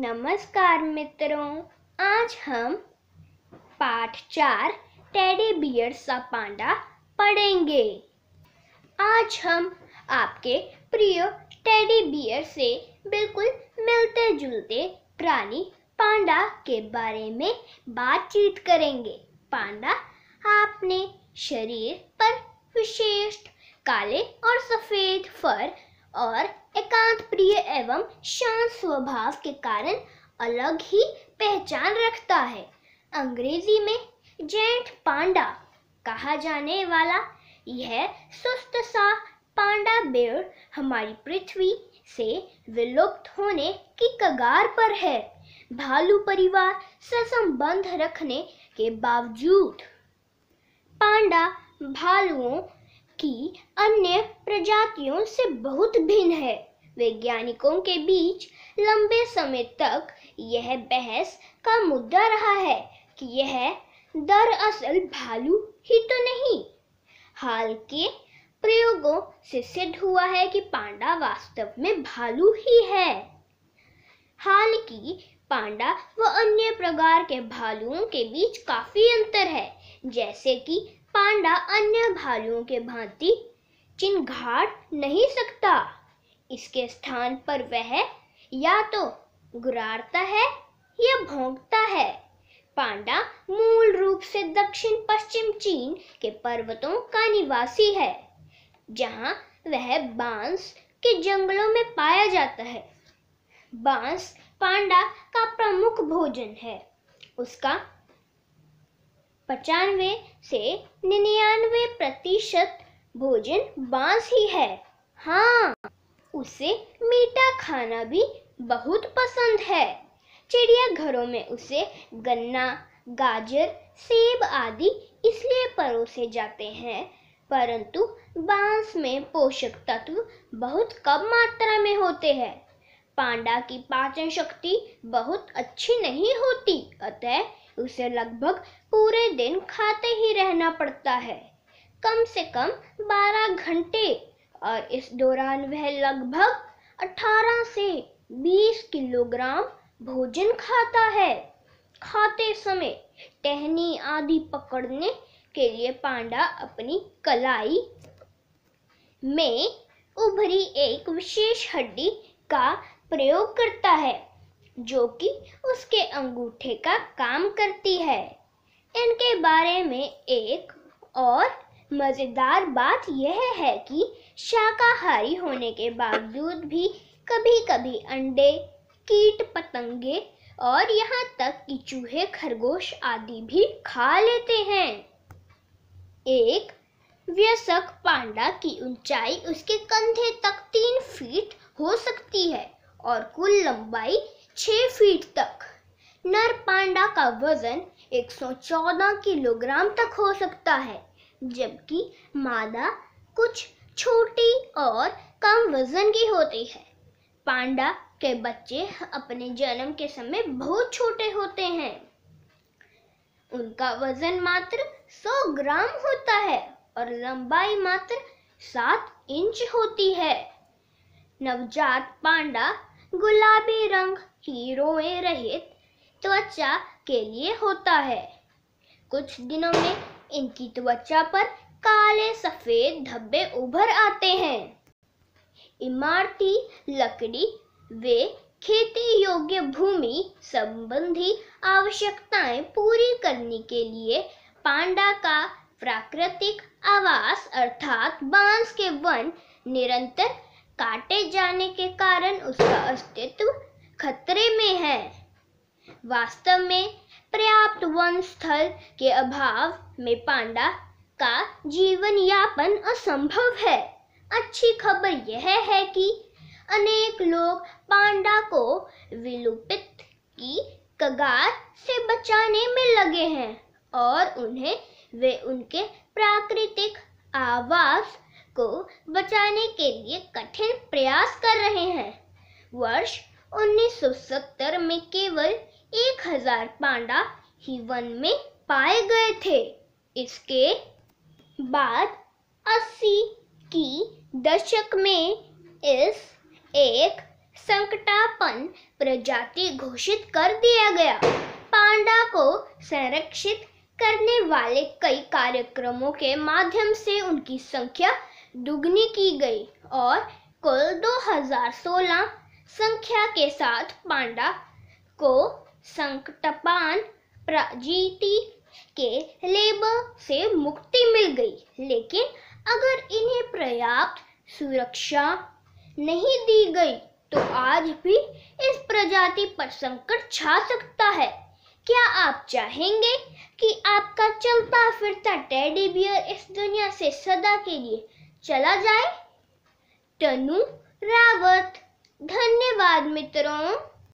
नमस्कार मित्रों आज हम पाठ चार टेडी बियर सा पांडा पढ़ेंगे आज हम आपके प्रिय टेडी बियर से बिल्कुल मिलते जुलते प्राणी पांडा के बारे में बातचीत करेंगे पांडा आपने शरीर पर विशेष काले और सफ़ेद फर और एकांत प्रिय एवं शांत स्वभाव के कारण अलग ही पहचान रखता है अंग्रेजी में जेंट पांडा कहा जाने वाला यह सुस्त सा पांडा बेर हमारी पृथ्वी से विलुप्त होने की कगार पर है भालू परिवार से संबंध रखने के बावजूद पांडा भालुओं की अन्य प्रजातियों से बहुत भिन्न है वैज्ञानिकों के बीच लंबे समय तक यह बहस का मुद्दा रहा है कि यह दरअसल भालू ही तो नहीं हाल के प्रयोगों से सिद्ध हुआ है कि पांडा वास्तव में भालू ही है हाल की पांडा व अन्य प्रकार के भालुओं के बीच काफी अंतर है जैसे कि पांडा अन्य भालुओं के भांति घाट नहीं सकता इसके स्थान पर वह या तो गुरारता है या भोंगता है पांडा मूल रूप से दक्षिण पश्चिम चीन के पर्वतों का निवासी है जहां वह बांस के जंगलों में पाया जाता है बांस पांडा का प्रमुख भोजन है उसका पचानवे से निन्यानवे प्रतिशत भोजन बांस ही है हाँ उसे मीठा खाना भी बहुत पसंद है चिड़ियाघरों में उसे गन्ना गाजर सेब आदि इसलिए परोसे जाते हैं परंतु बांस में पोषक तत्व बहुत कम मात्रा में होते हैं पांडा की पाचन शक्ति बहुत अच्छी नहीं होती अतः उसे लगभग पूरे दिन खाते ही रहना पड़ता है कम से कम 12 घंटे और इस दौरान वह लगभग 18 से 20 किलोग्राम भोजन खाता है खाते समय टहनी आदि पकड़ने के लिए पांडा अपनी कलाई में उभरी एक विशेष हड्डी का प्रयोग करता है जो कि उसके अंगूठे का काम करती है इनके बारे में एक और मज़ेदार बात यह है कि शाकाहारी होने के बावजूद भी कभी कभी अंडे कीट पतंगे और यहाँ तक कि चूहे खरगोश आदि भी खा लेते हैं एक व्यसक पांडा की ऊंचाई उसके कंधे तक तीन फीट हो सकती है और कुल लंबाई छ फीट तक नर पांडा का वजन 114 किलोग्राम तक हो सकता है जबकि मादा कुछ छोटी और कम वजन की होती है पांडा के बच्चे अपने जन्म के समय बहुत छोटे होते हैं उनका वजन मात्र 100 ग्राम होता है और लंबाई मात्र 7 इंच होती है नवजात पांडा गुलाबी रंग की रोए रहित त्वचा के लिए होता है कुछ दिनों में इनकी त्वचा पर काले सफ़ेद धब्बे उभर आते हैं इमारती लकड़ी वे खेती योग्य भूमि संबंधी आवश्यकताएं पूरी करने के लिए पांडा का प्राकृतिक आवास अर्थात बांस के वन निरंतर काटे जाने के कारण उसका अस्तित्व खतरे में है वास्तव में पर्याप्त वन स्थल के अभाव में पांडा का जीवन यापन असंभव है अच्छी खबर यह है कि अनेक लोग पांडा को विलुप्त की कगार से बचाने में लगे हैं और उन्हें वे उनके प्राकृतिक आवास को बचाने के लिए कठिन प्रयास कर रहे हैं वर्ष 1970 में केवल एक हजार पांडा ही वन में पाए गए थे इसके बाद अस्सी की दशक में इस एक संकटापन प्रजाति घोषित कर दिया गया पांडा को संरक्षित करने वाले कई कार्यक्रमों के माध्यम से उनकी संख्या दुगनी की गई और कुल 2016 संख्या के साथ पांडा को संकटपान प्रजीति के लेबर से मुक्ति मिल गई लेकिन अगर इन्हें पर्याप्त सुरक्षा नहीं दी गई तो आज भी इस प्रजाति पर संकट छा सकता है क्या आप चाहेंगे कि आपका चलता फिरता टेडी बियर इस दुनिया से सदा के लिए चला जाए तनु रावत धन्यवाद मित्रों